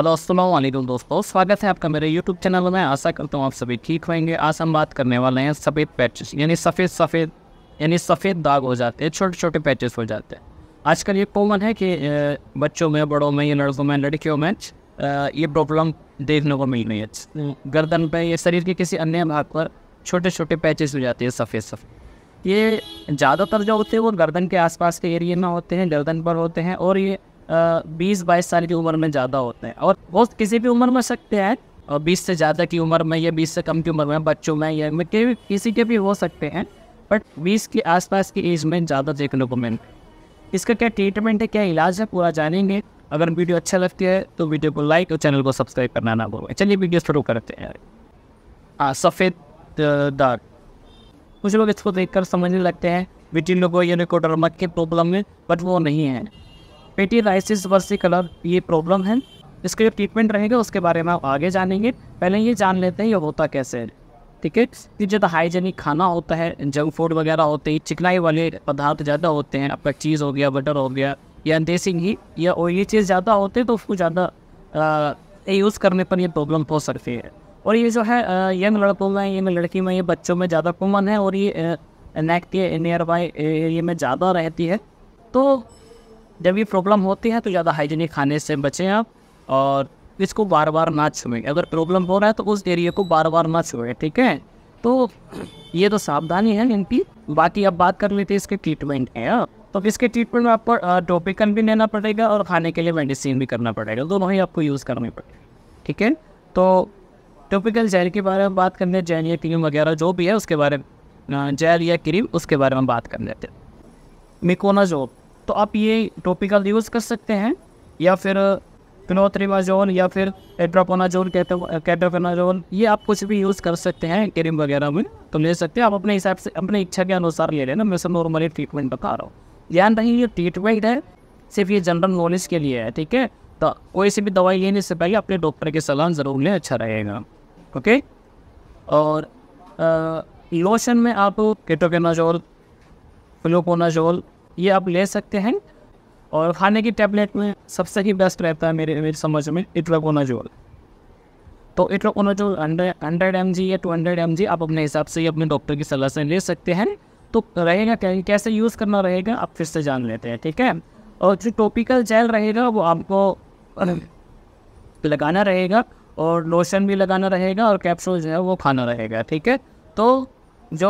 Hello Aslam दोस्तों स्वागत है आपका मेरे यूट्यूब चैनल में आशा करता हूँ आप सभी ठीक होंगे आज हम बात करने वाले हैं सफ़ेद पैचेस यानी सफ़ेद सफ़ेद यानी सफ़ेद दाग हो जाते हैं छोटे छोटे पैचेस हो जाते हैं आजकल ये कॉमन है कि बच्चों में बड़ों में या लड़कों में लड़कियों में ये प्रॉब्लम देखने को मिल रही है गर्दन पर या शरीर के किसी अन्य भाग पर छोटे छोटे पैचेस हो जाते हैं सफ़ेद सफ़ेद ये ज़्यादातर जो होते हैं वो गर्दन के आसपास के एरिए में होते हैं गर्दन पर होते हैं और ये बीस बाईस साल की उम्र में ज़्यादा होते हैं और वो किसी भी उम्र में सकते हैं और बीस से ज़्यादा की उम्र में या बीस से कम की उम्र में बच्चों में या में के किसी के भी हो सकते हैं बट बीस के आसपास की एज में ज़्यादा देखने को मिलते इसका क्या ट्रीटमेंट है क्या इलाज है पूरा जानेंगे अगर वीडियो अच्छा लगती है तो वीडियो को लाइक और चैनल को सब्सक्राइब करना ना भूलें चलिए वीडियो शुरू करते हैं हाँ सफ़ेद दाग कुछ लोग इसको देखकर समझने लगते हैं विटिन लोगों यूनिकोडर्मा के प्रॉब्लम में बट वो नहीं है पेटीलाइसिस वर्सिकलर ये प्रॉब्लम है इसका जो ट्रीटमेंट रहेगा उसके बारे में आप आगे जानेंगे पहले ये जान लेते हैं ये होता कैसे है ठीक है कि ज़्यादा हाइजेनिक खाना होता है जंक फूड वगैरह होते हैं चिकनाई वाले पदार्थ ज़्यादा होते हैं आपका चीज़ हो गया बटर हो गया या देसी घी या और ये चीज़ ज़्यादा होते हैं तो उसको ज़्यादा यूज़ करने पर ये प्रॉब्लम हो सकती है और ये जो है यंग लड़कों में यंग लड़की में ये बच्चों में ज़्यादा कॉमन है और ये नेक्ट नियर बाई एरिए में ज़्यादा रहती है तो जब ये प्रॉब्लम होती है तो ज़्यादा हाइजीनिक खाने से बचें आप और इसको बार बार ना छुएं अगर प्रॉब्लम हो रहा है तो उस एरिया को बार बार ना छुएँ ठीक है तो ये तो सावधानी है इनकी बाकी अब बात कर लेते हैं इसके ट्रीटमेंट है हाँ। तो इसके ट्रीटमेंट में आपको टोपिकन भी लेना पड़ेगा और खाने के लिए मेडिसिन भी करना पड़ेगा दोनों ही आपको यूज़ करनी पड़ेगी ठीक है तो टोपिकल जेल के बारे में बात करने जेल या क्रीम वगैरह जो भी है उसके बारे में जेल या क्रीम उसके बारे में बात कर लेते हैं मिकोनाजोब तो आप ये टॉपिकल यूज़ कर सकते हैं या फिर फिनोथ्रीमाजोल या फिर एड्रापोनाजोल कैटोफेनाजोल ये आप कुछ भी यूज़ कर सकते हैं क्रीम वगैरह में तो ले सकते हैं आप अपने हिसाब से अपने इच्छा के अनुसार ले लेना मैं सब नॉर्मली ट्रीटमेंट बता रहा हूँ ध्यान रही ये ट्रीटमेंट है सिर्फ ये जनरल नॉलेज के लिए है ठीक है तो कोई सी भी दवाई लेने से पहले अपने डॉक्टर की सलाह ज़रूर लें अच्छा रहेगा ओके और लोशन में आप केटोकेनाजोल फ्लोकोनाजोल ये आप ले सकते हैं और खाने की टैबलेट में सबसे ही बेस्ट रहता है मेरे मेरी समझ में इट्रोकोनाजोल तो इट्रोकोनाजोल हंड्रेड एम जी या टू हंड्रेड एम जी आप अपने हिसाब से ही अपने डॉक्टर की सलाह से ले सकते हैं तो रहेगा कैसे यूज़ करना रहेगा आप फिर से जान लेते हैं ठीक है और जो टॉपिकल जेल रहेगा वो आपको लगाना रहेगा और लोशन भी लगाना रहेगा और कैप्सूल जो है वो खाना रहेगा ठीक है तो जो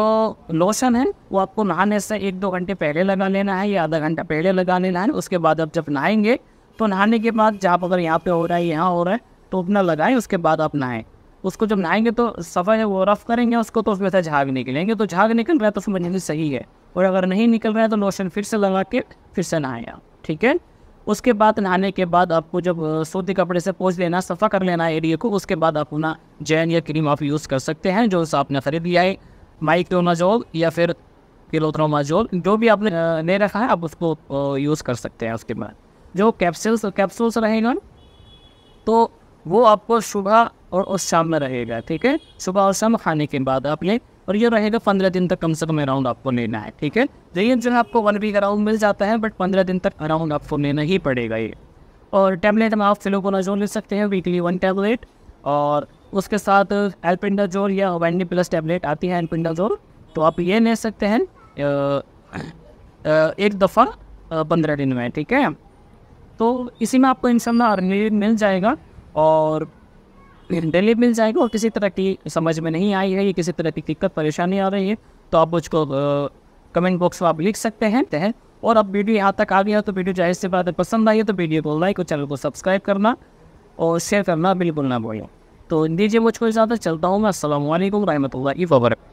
लोशन है वो आपको नहाने से एक दो घंटे पहले लगा लेना है या आधा घंटा पहले लगा लेना है उसके बाद आप जब नहाएंगे तो नहाने के बाद जब अगर यहाँ पे हो रहा है यहाँ हो रहा है तो अपना लगाएं उसके बाद आप नहाएं उसको जब नहाएंगे तो सफ़ा है वो रफ़ करेंगे उसको तो उसमें से झाग निकलेंगे तो झाग निकल रहा है तो समझने सही है और अगर नहीं निकल रहा है तो लोशन फिर से लगा के फिर से नहाएं आप ठीक है उसके बाद नहाने के बाद आपको जब सूती कपड़े से पोछ लेना सफ़ा कर लेना एरिए को उसके बाद आप अपना जैन या क्रीम आप यूज़ कर सकते हैं जो आपने ख़रीद लिया है माइक्रोनाजोल या फिर किलोथ्रोमाजोल जो भी आपने ले रखा है आप उसको यूज़ कर सकते हैं उसके बाद जो कैप्सूल्स कैप्सूल्स रहेगा तो वो आपको सुबह और उस शाम में रहेगा ठीक है सुबह और शाम खाने के बाद आप ये और ये रहेगा पंद्रह दिन तक कम से कम अराउंड आपको लेना है ठीक है तो जो है आपको वन वीक अराउंड मिल जाता है बट पंद्रह दिन तक अराउंड आपको लेना ही पड़ेगा ये और टैबलेट हम आप फिलोकोनाजोल ले सकते हैं वीकली वन टैबलेट और उसके साथ एल्पिंडाजोर या वैंडी प्लस टैबलेट आती है एल्पिंडाजोर तो आप ये ले सकते हैं एक दफ़ा पंद्रह दिन में ठीक है तो इसी में आपको इन रिलीफ मिल जाएगा और डेली मिल जाएगा और किसी तरह की समझ में नहीं आई है ये किसी तरह की दिक्कत परेशानी आ रही है तो आप मुझको कमेंट बॉक्स में आप लिख सकते हैं तहत और अब वीडियो यहाँ तक आ गया तो वीडियो जाहिर से बात पसंद आई है तो वीडियो को लाइक और चैनल को सब्सक्राइब करना और शेयर करना बिल्कुल ना भूलें तो दीजिए मुझको इजाज़त चलता हूँ मैं असल खबर है